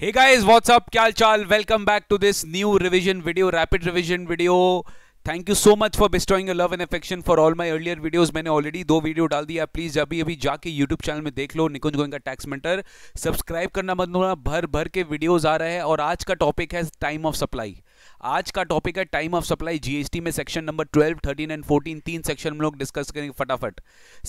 Hey guys what's up क्या चाल welcome back to this new video, video rapid video. Video thank you so much for bestowing love and affection for all my earlier videos. मैंने already दो video डाल दिया please अभी अभी जाके YouTube channel में देख लो निकुंज का tax mentor. सब्सक्राइब करना मत भूलना भर भर के videos आ रहे हैं और आज का टॉपिक है टाइम ऑफ सप्लाई आज का टॉपिक है टाइम ऑफ सप्लाई जीएसटी में सेक्शन नंबर 12, 13 एंड 14 तीन सेक्शन हम लोग डिस्कस करेंगे फटाफट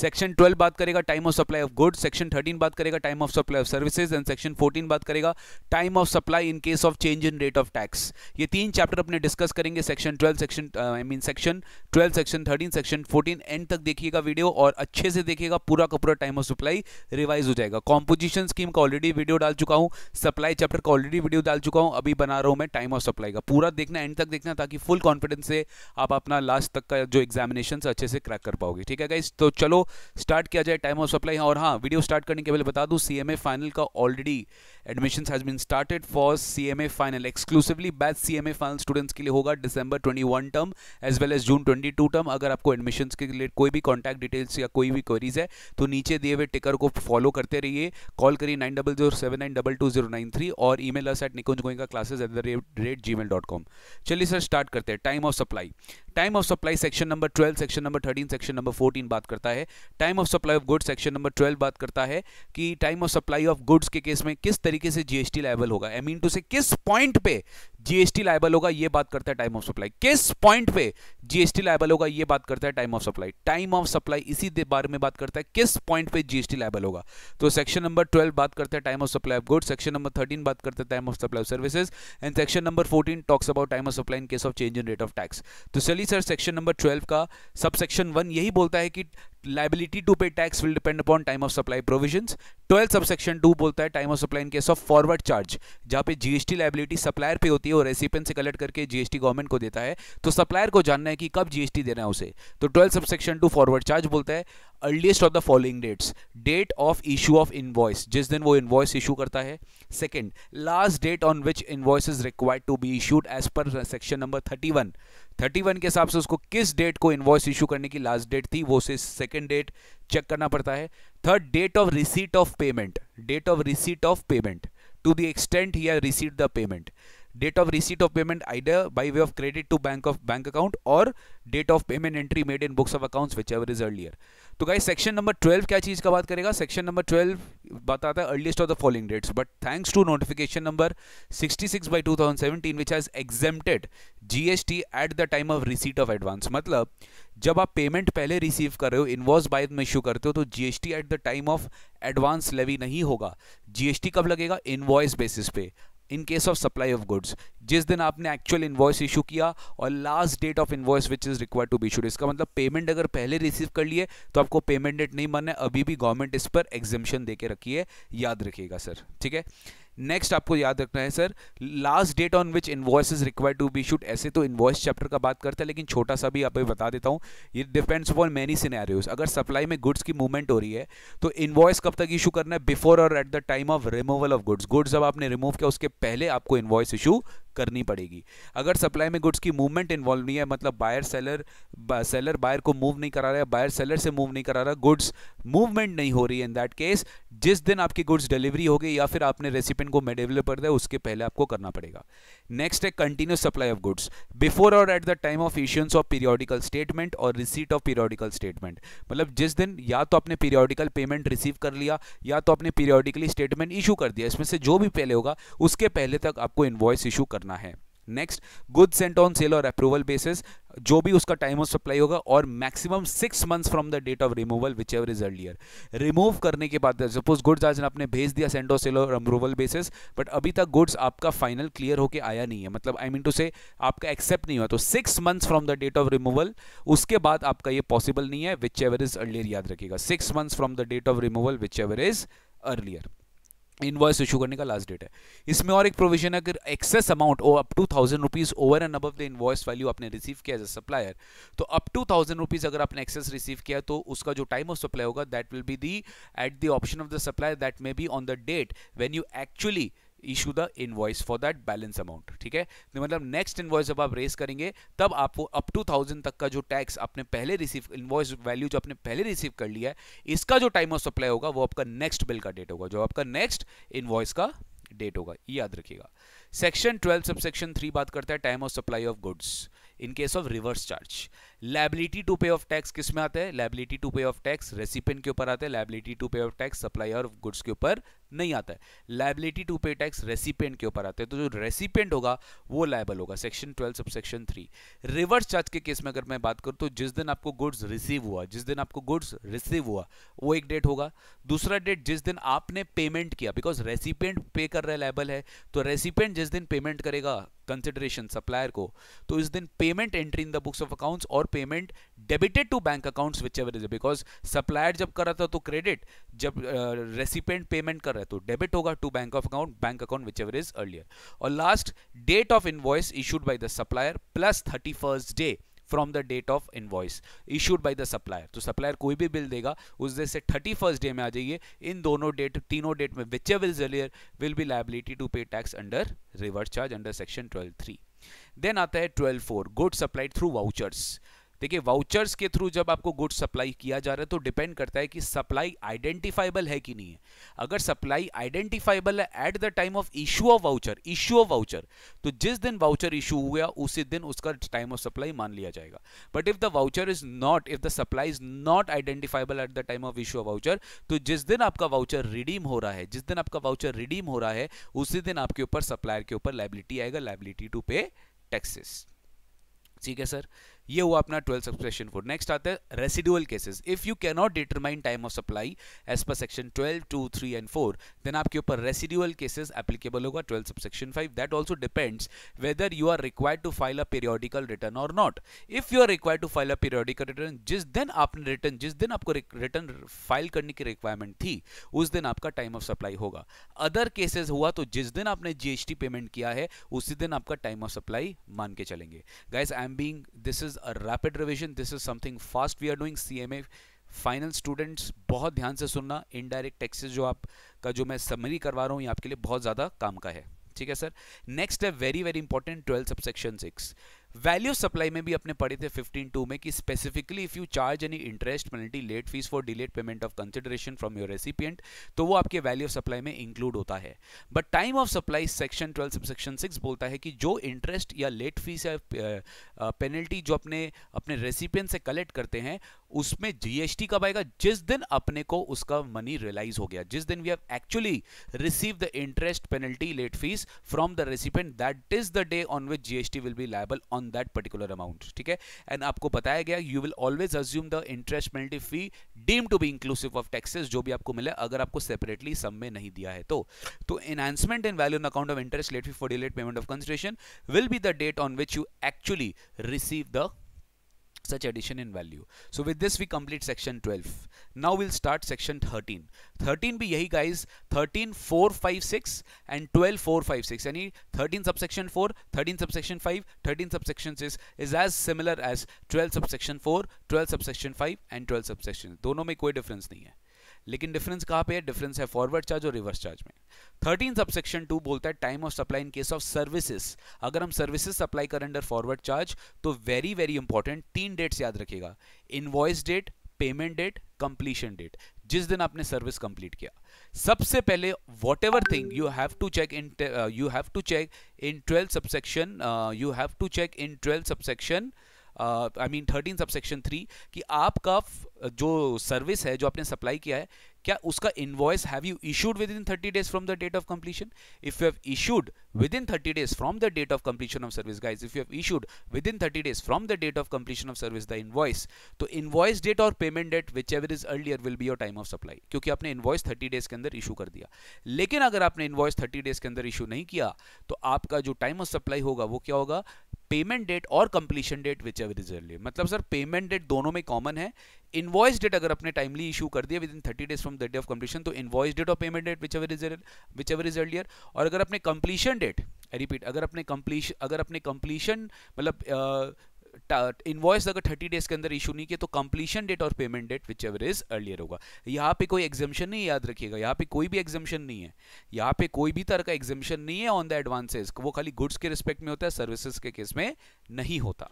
सेक्शन 12 बात करेगा time of supply of good section 13 बात करेगा time of supply of services and section 14 बात करेगा time of supply in case of change in rate of tax ये तीन चैप्टर अपने डिस्कस करेंगे section twelve section I mean section twelve section thirteen section fourteen end तक देखिएगा video और अच्छे से देखिएगा पूरा का पूरा टाइम ऑफ सप्लाई रिवाइज हो जाएगा कॉम्पोजिशन स्कीम का ऑलरेडी वीडियो डाल चुका हूँ सप्लाई चैप्टर का ऑलरेडी वीडियो डाल चुका हूँ अभी बना रहा हूँ मैं टाइम ऑफ सप्लाई का पूरा देखना एंड तक देखना ताकि फुल कॉन्फिडेंस से आप अपना लास्ट तक का जो एग्जामिनेशन अच्छे से क्रैक कर पाओगे ठीक है गाइज तो चलो स्टार्ट किया जाए टाइम ऑफ सप्लाई और हाँ वीडियो स्टार्ट करने के पहले बता दूँ सी फाइनल का already admission has been started for CMA final exclusively batch CMA final students के लिए होगा December 21 term as well as June 22 term अगर आपको एडमिशन के लिए कोई भी कॉन्टैक्ट डिटेल्स या कोई भी क्वेरीज है तो नीचे दिए हुए टिकर को फॉलो करते रहिए कॉल करिए nine double zero seven nine double two zero nine three और email us at Nikunj Goenka classes at the rate gmail dot com चलिए सर स्टार्ट करते हैं time of supply time of supply section number 12 section number 13 section number 14 बात करता है time of supply of goods section number 12 बात करता है कि time of supply of goods के केस में किस तरीके से जीएसटी लाइबल होगा मीन टू से किस पॉइंट पे जीएसटी लाइबल होगा ये बात करता है टाइम ऑफ सप्लाई किस पॉइंट पे जीएसटी लाइबल होगा ये बात करता है time of supply time of supply इसी बारे में बात करता है किस पॉइंट पे जीएसटी लाइबल होगा तो सेक्शन नंबर ट्वेल्व बात करता है time of supply of good section number thirteen बात करता है time of supply of services and section number fourteen talks about time of supply in case of change in rate of tax तो चलिए sir section number twelve का sub section one यही बोलता है कि liability to pay tax will depend upon time of supply provision twelfth subsection two बोलता है time of supply in case of forward charge जहाँ पे जीएसटी लाइबिलिटी सप्लायर पे होती है और रेसिपेंट से कलेक्ट करके जीएसटी गवर्नमेंट को देता है तो सप्लायर को जानना है कि कब जीएसटी देना है उसे तो twelfth subsection two forward charge बोलता है earliest of the following dates date of issue of invoice जिस दिन वो इन्वॉइस इशू करता है second last date on which invoice is required to be issued as per section number thirty one thirty one के हिसाब से उसको किस डेट को इन्वॉइस इशू करने की लास्ट डेट थी वो उसे सेकेंड डेट चेक करना पड़ता है third date of receipt of payment date of receipt of payment to the extent ही receipt the payment date of receipt of payment payment by way of credit to bank of bank account और date of payment entry made in books of accounts whichever is earlier तो guys section number 12 क्या चीज़ का बात करेगा section number 12 बताता है earliest of the following dates but thanks to notification number 66 by 2017 which has exempted GST at the time of receipt of advance मतलब जब आप पेमेंट पहले रिसीव कर रहे हो इनवॉइस बाय में इश्यू करते हो तो GST at the time of advance levy नहीं होगा जीएसटी कब लगेगा इनवॉइस बेसिस पे in case of supply of goods जिस दिन आपने एक्चुअल इन्वॉइस इशू किया और last date of invoice which is require to be issued इसका मतलब पेमेंट अगर पहले रिसीव कर लिए तो आपको पेमेंट डेट नहीं मानना है अभी भी गवर्नमेंट इस पर एग्जिबिशन दे के रखी है याद रखिएगा सर ठीक है नेक्स्ट आपको याद रखना है sir last date on which invoice is require to be issued ऐसे तो इन्वॉइस चैप्टर का बात करते हैं लेकिन छोटा सा भी आप बता देता हूँ ये डिपेंड्स अपॉन मैनी सिनेरियोज अगर सप्लाई में गुड्स की मूवमेंट हो रही है तो इन्वॉइस कब तक इशू करना है बिफोर और at the time of removal of goods goods जब आपने रिमूव किया उसके पहले आपको इन्वॉइस इशू करनी पड़ेगी अगर सप्लाई में गुड्स की मूवमेंट इन्वॉल्व नहीं है मतलब बायर सेलर बा, सेलर बायर को मूव नहीं करा रहा है बायर सेलर से मूव नहीं करा रहा गुड्स मूवमेंट नहीं हो रही है इन दैट केस जिस दिन आपकी गुड्स डिलीवरी होगी या फिर आपने रेसिपेंट को मेडेवलप कर दिया उसके पहले आपको करना पड़ेगा नेक्स्ट है continuous supply of goods before और at the time of issuance of periodical statement और रिसीट ऑफ पीरियोडिकल स्टेटमेंट मतलब जिस दिन या तो आपने पीरियोडिकल पेमेंट रिसीव कर लिया या तो आपने पीरियोडिकली स्टेटमेंट इशू कर दिया इसमें से जो भी पहले होगा उसके पहले तक आपको इन्वॉइस इशू करना करना है next good sent on sale और अप्रूवल बेसिस जो भी उसका टाइम ऑफ सप्लाई होगा और maximum six months from the date of removal whichever is earlier remove करने के बाद सपोज गुड्स आज आपने भेज दिया सेंट ऑन सेल और अप्रूवल बेसिस बट अभी तक गुड्स आपका फाइनल क्लियर होकर आया नहीं है मतलब आई मीन टू से आपका एक्सेप्ट नहीं हुआ तो six months from the date of removal उसके बाद आपका ये पॉसिबल नहीं है विच एवर इज अर्लियर याद रखेगा six months from the date of removal whichever is earlier invoice issue करने का लास्ट डेट है इसमें और एक प्रोविजन है अगर excess amount oh up to thousand rupees over and above the invoice value आपने रिसीव किया एज अ सप्लायर तो अप टू थाउजेंड रुपीज़ अगर आपने एक्सेस रिसीव किया तो उसका जो टाइम ऑफ सप्लाई होगा that will be the at the option of the supplier that may be on the date when you actually issue the invoice for that balance amount ठीक है तो मतलब next invoice जब आप race करेंगे तब आपको अप टू थाउजेंड तक का जो टैक्स आपने पहले रिसीव इनवॉइस वैल्यू जो आपने पहले रिसीव कर लिया है इसका जो टाइम ऑफ सप्लाई होगा वो आपका नेक्स्ट बिल का डेट होगा जो आपका नेक्स्ट इनवॉइस का डेट होगा याद रखिएगा section twelve subsection three बात करता है time of supply of goods in case of reverse charge liability to pay of tax किस में आते हैं liability to pay of tax recipient के ऊपर आते हैं liability to pay of tax supply of goods के ऊपर नहीं आता है liability to pay tax recipient के ऊपर आते हैं तो जो रेसिपेंट होगा वो लाइबल होगा section twelve subsection three reverse charge के केस में अगर मैं बात करूँ तो जिस दिन आपको गुड्स रिसीव हुआ जिस दिन आपको गुड्स रिसीव हुआ वो एक डेट होगा दूसरा डेट जिस दिन आपने पेमेंट किया बिकॉज रेसिपेंट पे कर रहे लाइबल है तो रेसिपेंट जिस दिन पेमेंट करेगा कंसिडरेशन सप्लायर को तो इस दिन payment entry in the books of accounts और payment debited to bank accounts whichever is because supplier जब कर रहा था तो क्रेडिट जब रेसिपेंट uh, पेमेंट कर रहा है तो डेबिट होगा to bank of account bank account whichever is earlier और last date of invoice issued by the supplier plus thirty day from the date of invoice issued by the supplier तो supplier कोई भी bill देगा उस day से thirty first day में आ जाइए इन दोनों डेट तीनों डेट में whichever will be liability to pay tax under reverse charge under section twelve three then आता है twelve four good supplied through vouchers देखिए वाउचर्स के थ्रू जब आपको गुड सप्लाई किया जा रहा है तो डिपेंड करता है कि सप्लाई आइडेंटिफाइबल है कि नहीं है अगर सप्लाई आइडेंटिफाइबल है at the time of issue of voucher issue of voucher तो जिस दिन वाउचर इशू हुआ उसी दिन उसका टाइम ऑफ सप्लाई मान लिया जाएगा but if the voucher is not if the supply is not identifiable at the time of issue of voucher तो जिस दिन आपका वाउचर रिडीम हो रहा है जिस दिन आपका वाउचर रिडीम हो रहा है उसी दिन आपके ऊपर सप्लायर के ऊपर लाइबिलिटी आएगा लाइबिलिटी टू पे टैक्सेस ठीक है सर ये हुआ अपना ट्वेल्थ सब्सक्रेशन फोर नेक्स्ट आता है residual cases if you cannot determine time of supply as per section twelve two three and four then आपके ऊपर रेसिडुअल केसेस एप्लीकेबल होगा twelfth subsection five that also depends whether you are required to file a periodical return और not if you are required to file a periodical return जिस दिन आपने return जिस दिन आपको रिटर्न फाइल करने की रिक्वायरमेंट थी उस दिन आपका टाइम ऑफ सप्लाई होगा अदर केसेस हुआ तो जिस दिन आपने जीएसटी पेमेंट किया है उसी दिन आपका टाइम ऑफ सप्लाई मान के चलेंगे guys I am being this is revision this is something fast we are doing C M A final students बहुत ध्यान से सुनना इनडायरेक्ट टैक्सेस जो आप का जो मैं समरी करवा रहा हूँ ये आपके लिए बहुत ज़्यादा काम का है ठीक है सर नेक्स्ट है very very important twelfth subsection six value supply में भी अपने पढ़े थे 15 टू में कि specifically if you charge any interest penalty late fees for delayed payment of consideration from your recipient तो वो आपके वैल्यू ऑफ सप्लाई में इंक्लूड होता है but time of supply section 12 sub section 6 बोलता है कि जो इंटरेस्ट या लेट फीस या पेनल्टी जो अपने अपने रेसिपियंट से कलेक्ट करते हैं उसमें जीएसटी कब आएगा जिस दिन अपने को उसका मनी रियलाइज हो गया जिस दिन we have actually receive the interest penalty late fees from the recipient that is the day on which GST will be liable on on that particular amount ठीक है एंड आपको बताया गया you will always assume the interest penalty fee deem to be inclusive of taxes जो भी आपको मिले अगर आपको सेपरेटली सम में नहीं दिया है तो तो enhancement in value in account of interest late fee for delayed payment of consideration will be the date on which you actually receive the such addition in value so with this we complete section 12 now we'll start section 13 13 भी यही guys 13 4 5 6 and 12 4 5 6 यानी 13 subsection 4 13 subsection 5 13 subsection 6 is as similar as 12 subsection 4 12 subsection 5 and 12 subsection दोनों में कोई difference नहीं है लेकिन difference कहाँ पे है डिफरेंस है फॉरवर्ड चार्ज और रिवर्स चार्ज में थर्टीन सबसेक्शन टू बोलता है time of supply in case of services अगर हम सर्विसेज सप्लाई कर अंडर फॉरवर्ड चार्ज तो वेरी वेरी इंपॉर्टेंट तीन डेट्स याद रखेगा invoice date payment date completion date जिस दिन आपने सर्विस कंप्लीट किया सबसे पहले whatever thing you have to check in you have to check in twelfth subsection you have to check in twelfth subsection uh, I mean thirteen subsection three कि आपका जो service है जो आपने supply किया है क्या उसका invoice have you issued within thirty days from the date of completion if you have issued within thirty days from the date of completion of service guys if you have issued within thirty days from the date of completion of service the invoice तो invoice date और payment date whichever is earlier will be your time of supply क्योंकि आपने invoice thirty days के अंदर issue कर दिया लेकिन अगर आपने इन्वॉइस थर्टी डेज के अंदर इशू नहीं किया तो आपका जो टाइम ऑफ सप्लाई होगा वो क्या होगा पेमेंट डेट और completion date whichever is early मतलब सर पेमेंट डेट दोनों में कॉमन है इन्वॉइस डेट अगर अपने टाइमली इशू कर दिया within thirty days from the day of completion तो इन्वॉइस डेट और payment date whichever is whichever is earlier और अगर अपने कंप्लीशन डेट रिपीट अगर अपने कंप्लीश अगर अपने कंप्लीशन मतलब इन्वॉइस अगर थर्टी डेज के अंदर इशू नहीं किया तो कंप्लीशन डेट और payment date whichever is earlier होगा यहाँ पे कोई एग्जामेशन नहीं याद रखिएगा यहाँ पे कोई भी एग्जामेशन नहीं है यहाँ पे कोई भी तरह का एग्जामेशन नहीं है ऑन द एडवांसेस वो खाली गुड्स के रिस्पेक्ट में होता है सर्विसेज के केस में नहीं होता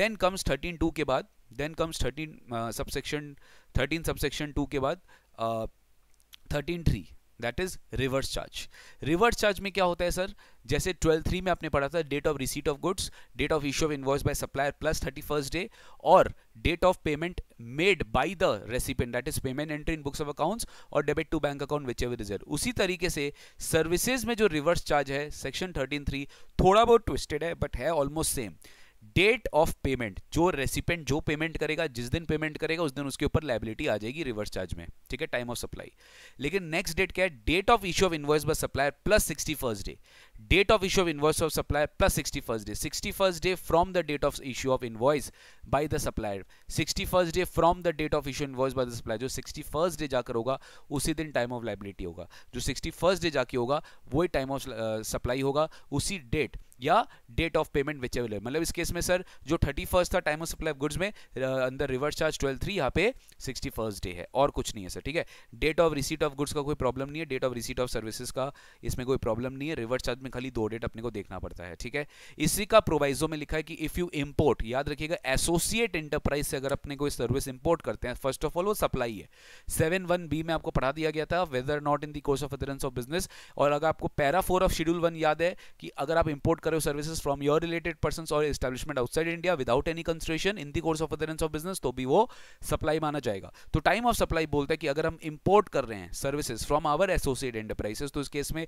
देन कम्स थर्टीन टू के बाद then comes thirteen subsection thirteen subsection two के बाद thirteen uh, three that is reverse charge reverse charge में क्या होता है सर जैसे ट्वेल्व थ्री में आपने पढ़ा था date of receipt of goods date of issue of invoice by supplier plus thirty first day और date of payment made by the recipient that is payment entry in books of accounts और debit to bank account whichever reserve उसी तरीके से services में जो reverse charge है section thirteen three थोड़ा बहुत ट्विस्टेड है बट है almost same date of payment जो रेसिपेंट जो पेमेंट करेगा जिस दिन पेमेंट करेगा उस दिन उसके ऊपर लाइबिलिटी आ जाएगी रिवर्स चार्ज में ठीक है टाइम ऑफ सप्लाई लेकिन नेक्स्ट डेट क्या है date of issue of invoice by supplier plus sixty first day date of issue of invoice of supplier plus sixty first day sixty first day from the date of issue of invoice by the supplier sixty first day from the date of issue invoice by the supplier जो sixty first day जाकर होगा उसी दिन time of liability होगा जो sixty first day जाके होगा वही टाइम ऑफ सप्लाई होगा उसी डेट या date of payment whichever मतलब इस केस में सर जो थर्टी फर्स्ट था time of supply of goods में अंदर रिवर्स चार्ज ट्वेल्व थ्री यहाँ पे सिक्सटी फर्स्ट डे है और कुछ नहीं है सर ठीक है date of receipt of goods का कोई प्रॉब्लम नहीं है date of receipt of services का इसमें कोई प्रॉब्लम नहीं है रिवर्स चार्ज में खाली दो डेट अपने को देखना पड़ता है ठीक है इसी का प्रोवाइजो में लिखा है कि इफ़ यू इम्पोर्ट याद रखिएगा एसोसिएट इंटरप्राइज से अगर अपने कोई सर्विस इम्पोर्ट करते हैं फर्स्ट ऑफ ऑल वो सप्लाई है सेवन वन बी में आपको पढ़ा दिया गया था whether not in the course of furtherance of business और अगर आपको para four of schedule one याद है कि अगर आप इम्पोर्ट कर रहे हो services from your related person और establishment outside India without any consideration in the course of furtherance of business तो भी वो सप्लाई माना जाएगा तो टाइम ऑफ सप्लाई बोलता है कि अगर हम इंपोर्ट कर रहे हैं services from our associate enterprises तो इस केस में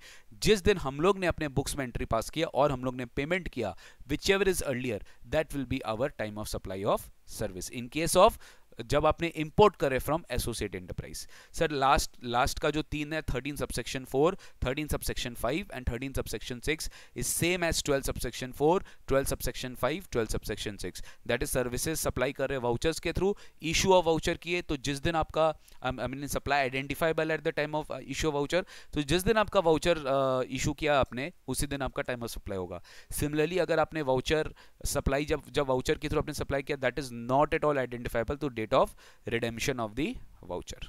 जिस दिन हम लोग ने अपने बुक्स में एंट्री पास किया और हम लोग ने पेमेंट किया whichever is earlier that will be our time of supply of service in case of जब आपने इंपोर्ट करे from associate enterprise sir last last का जो तीन है thirteen subsection four thirteen subsection five and thirteen subsection six is same as twelve subsection four twelve subsection five twelve subsection six that is services supply कर रहे vouchers के through issue of voucher किए तो जिस दिन आपका I mean supply identifiable at the time of issue of voucher तो जिस दिन आपका वाउचर इशू uh, किया आपने उसी दिन आपका टाइम ऑफ सप्लाई होगा सिमिलरली अगर आपने वाउचर सप्लाई जब जब वाउचर के थ्रू आपने सप्लाई किया that is not at all identifiable तो date date of redemption of the voucher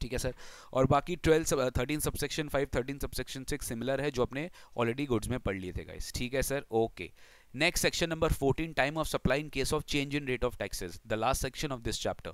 ठीक है सर और बाकी twelve thirteen subsection five thirteen subsection six similar है जो अपने ऑलरेडी गुड्स में पढ़ लिए थे गाइस ठीक है sir okay next section number fourteen time of supply in case of change in rate of taxes the last section of this chapter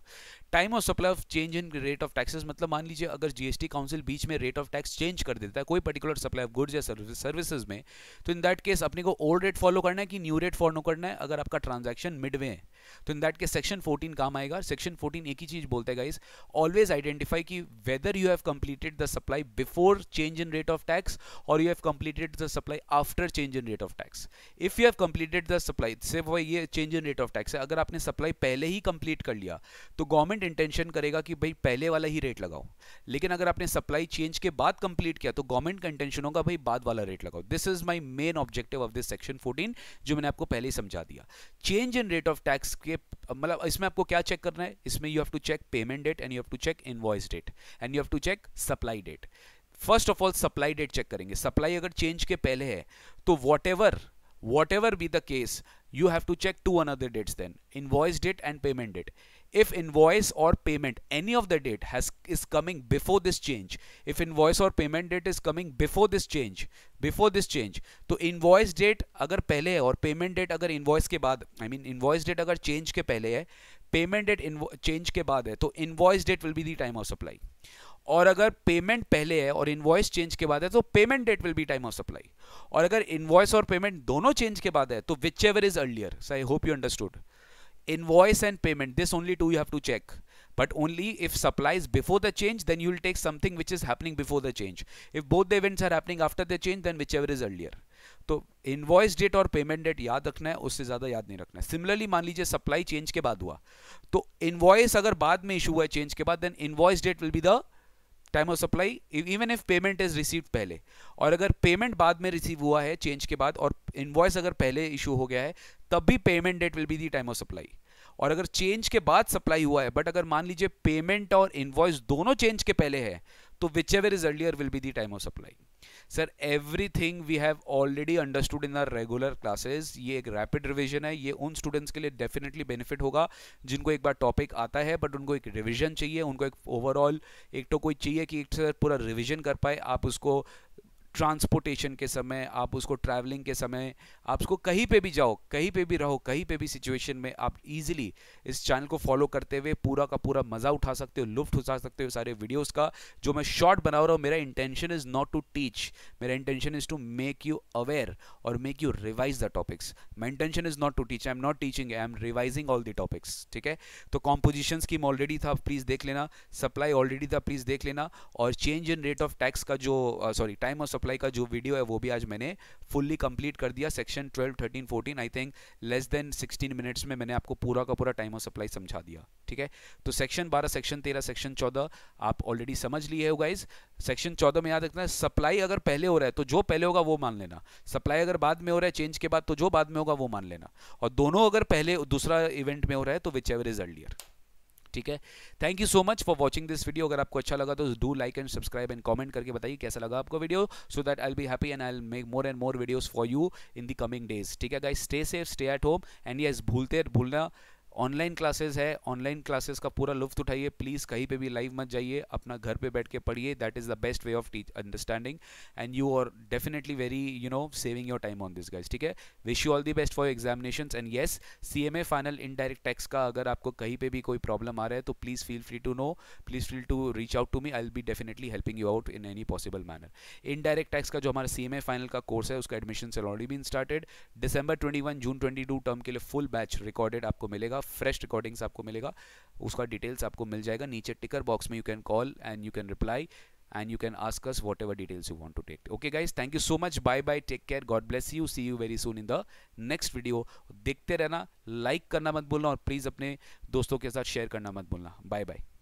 time of supply of change in rate of taxes मतलब मान लीजिए अगर GST council बीच में rate of tax change कर देता है कोई particular supply of goods या सर्विसेज में तो इन दैट केस अपने को ओल्ड रेट फॉलो करना है कि न्यू रेट फॉलो करना है अगर आपका ट्रांजेक्शन मिड वे है तो इन दैट के सेक्शन 14 काम आएगा सेक्शन 14 एक ही चीज बोलते हैं गाइस ऑलवेज आइडेंटिफाई कि whether you have completed the supply before change in rate of tax और you have completed the supply after change in rate of tax if you have completed the supply सिर्फ वही ये change in rate of tax है अगर आपने supply पहले ही complete कर लिया तो गवर्नमेंट इंटेंशन करेगा कि भाई पहले वाला ही रेट लगाओ लेकिन अगर आपने सप्लाई चेंज के बाद कंप्लीट किया तो गवर्नमेंट का इंटेंशन होगा भाई बाद वाला रेट लगाओ this is my main objective of this section fourteen जो मैंने आपको पहले ही समझा दिया change in rate of tax इसके मतलब इसमें आपको क्या चेक करना है इसमें you have to check payment date and you have to check invoice date and you have to check supply date first of all supply date check करेंगे supply अगर चेंज के पहले है तो what ever what whatever be the case you have to check two another dates then invoice date and payment date if invoice or payment any of the date has is coming before this change if invoice or payment date is coming before this change before this change to invoice date agar pehle hai aur payment date agar invoice ke baad I mean invoice date agar change ke pehle hai payment date change ke baad hai to invoice date will be the time of supply और अगर payment पहले है और invoice change के बाद है तो payment date will be time of supply और अगर इन्वॉइस और पेमेंट दोनों चेंज के बाद है तो whichever is earlier so I hope you understood invoice and payment this only two you have to check but only if supplies before the change then you will take something which is happening before the change if both the events are happening after the change then whichever is earlier तो invoice date और payment date याद रखना है उससे ज़्यादा याद नहीं रखना है सिमिलरली मान लीजिए सप्लाई चेंज के बाद हुआ तो इनवॉइस अगर बाद में इशू हुआ है चेंज के बाद then invoice date will be the time of supply even if payment is received पहले और अगर पेमेंट बाद में रिसीव हुआ है चेंज के बाद और इन्वॉइस अगर पहले इशू हो गया है तब भी payment date will be the time of supply और अगर चेंज के बाद सप्लाई हुआ है बट अगर मान लीजिए पेमेंट और इन्वॉइस दोनों चेंज के पहले है तो whichever is earlier will be the time of supply sir everything we have already understood in our regular classes ये एक रैपिड रिवीजन है ये उन स्टूडेंट्स के लिए डेफिनेटली बेनिफिट होगा जिनको एक बार टॉपिक आता है बट उनको एक रिविजन चाहिए उनको एक ओवरऑल एक तो कोई चाहिए कि एक सर पूरा रिविजन कर पाए आप उसको ट्रांसपोर्टेशन के समय आप उसको ट्रैवलिंग के समय आप उसको कहीं पे भी जाओ कहीं पे भी रहो कहीं पे भी सिचुएशन में आप इजीली इस चैनल को फॉलो करते हुए पूरा का पूरा मज़ा उठा सकते हो लुफ्ट उठा सकते हो सारे वीडियोस का जो मैं शॉर्ट बना रहा हूँ मेरा intention is not to teach मेरा intention is to make you aware और make you revise the topics my intention is not to teach I am not teaching I am revising all the topics ठीक है तो composition scheme already था please देख लेना supply already था please देख लेना और change in rate of tax का जो सॉरी टाइम ऑफ सप्लाई का जो वीडियो है वो भी आज मैंने फुल्ली कंप्लीट कर दिया section 12, 13, 14 I think less than 16 minutes में मैंने आपको पूरा का पूरा टाइम ऑफ सप्लाई समझा दिया ठीक है तो सेक्शन 12, सेक्शन 13, सेक्शन 14 आप ऑलरेडी समझ लिए हो गाइज सेक्शन 14 में याद रखना सप्लाई अगर पहले हो रहा है तो जो पहले होगा वो मान लेना सप्लाई अगर बाद में हो रहा है चेंज के बाद तो जो बाद में होगा वो मान लेना और दोनों अगर पहले दूसरा इवेंट में हो रहा है तो विच एवर इज अर्लियर ठीक है thank you so much for watching this video अगर आपको अच्छा लगा तो do like and subscribe and comment करके बताइए कैसा लगा आपको video so that I be happy and I make more and more videos for you in the coming days ठीक है guys stay safe stay at home and yes भूलते भूलना online classes है ऑनलाइन क्लासेस का पूरा लुफ्त उठाइए please कहीं पे भी लाइव मत जाइए अपना घर पे बैठ के पढ़िए that is the best way of teach understanding and you are definitely very you know saving your time on this guys ठीक है wish you all the best for examination and yes C M A final indirect tax का अगर आपको कहीं पर भी कोई problem आ रहा है तो please feel free to know please feel to reach out to me I will be definitely helping you out in any possible manner indirect tax का जो हमारा सी एम ए फाइनल का कोर्स है उसका admission already been started December twenty one June twenty two term के लिए full batch recorded आपको मिलेगा का फ्रेश रिकॉर्डिंग्स आपको मिलेगा उसका डिटेल्स आपको मिल जाएगा नीचे टिकर बॉक्स में you can call and you can reply and you can ask us whatever details you want to take okay guys thank you so much bye bye take care God bless you see you very soon in the next video देखते रहना like करना मत बोलना और please अपने दोस्तों के साथ शेयर करना मत बोलना बाय बाय